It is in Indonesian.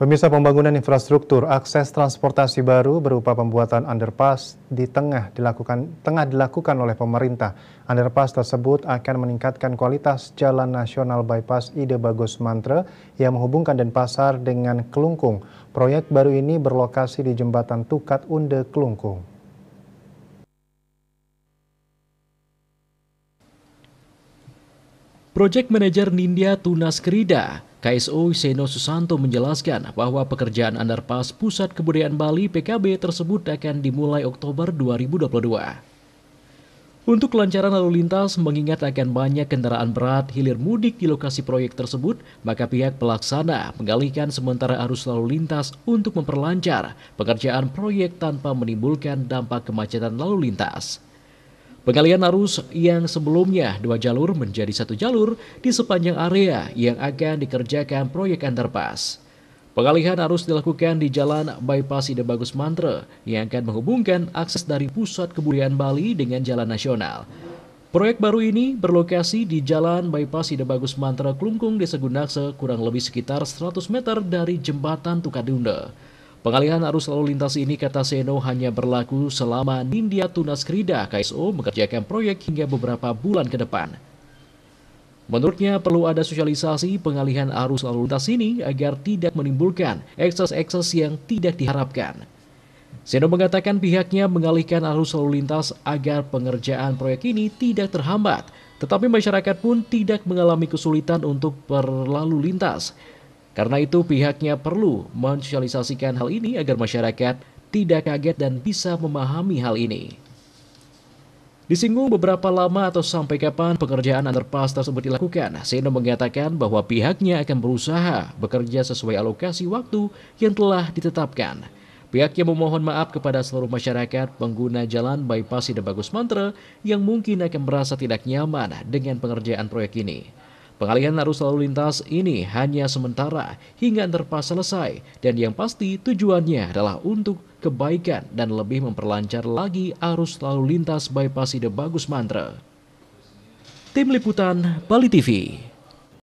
Pemirsa pembangunan infrastruktur akses transportasi baru berupa pembuatan underpass di tengah dilakukan tengah dilakukan oleh pemerintah. Underpass tersebut akan meningkatkan kualitas jalan nasional bypass Ide Bagus Mantra yang menghubungkan Denpasar dengan Kelungkung. Proyek baru ini berlokasi di jembatan Tukat Unde Kelungkung. Project Manager Nindya Tunas Kerida KSO Seno Susanto menjelaskan bahwa pekerjaan underpass Pusat Kebudayaan Bali PKB tersebut akan dimulai Oktober 2022. Untuk kelancaran lalu lintas, mengingat akan banyak kendaraan berat hilir mudik di lokasi proyek tersebut, maka pihak pelaksana mengalihkan sementara arus lalu lintas untuk memperlancar pekerjaan proyek tanpa menimbulkan dampak kemacetan lalu lintas. Pengalian arus yang sebelumnya dua jalur menjadi satu jalur di sepanjang area yang akan dikerjakan proyek underpass. Pengalihan arus dilakukan di jalan bypass Ide Bagus Mantra yang akan menghubungkan akses dari pusat kebudayaan Bali dengan jalan nasional. Proyek baru ini berlokasi di jalan bypass Ide Bagus Mantra Klungkung Desa Gundakse kurang lebih sekitar 100 meter dari jembatan Tukadunda. Pengalihan arus lalu lintas ini kata Seno hanya berlaku selama Nindya Tunas Krida KSO mengerjakan proyek hingga beberapa bulan ke depan. Menurutnya perlu ada sosialisasi pengalihan arus lalu lintas ini agar tidak menimbulkan ekses-ekses yang tidak diharapkan. Seno mengatakan pihaknya mengalihkan arus lalu lintas agar pengerjaan proyek ini tidak terhambat, tetapi masyarakat pun tidak mengalami kesulitan untuk berlalu lintas. Karena itu pihaknya perlu mensosialisasikan hal ini agar masyarakat tidak kaget dan bisa memahami hal ini. Disinggung beberapa lama atau sampai kapan pekerjaan underpass tersebut dilakukan, Seno mengatakan bahwa pihaknya akan berusaha bekerja sesuai alokasi waktu yang telah ditetapkan. Pihaknya memohon maaf kepada seluruh masyarakat pengguna jalan bypass di Bagus Mantra yang mungkin akan merasa tidak nyaman dengan pengerjaan proyek ini. Pengalihan arus lalu lintas ini hanya sementara hingga terpas selesai dan yang pasti tujuannya adalah untuk kebaikan dan lebih memperlancar lagi arus lalu lintas bypass Ide Bagus Mantra. Tim Liputan Bali TV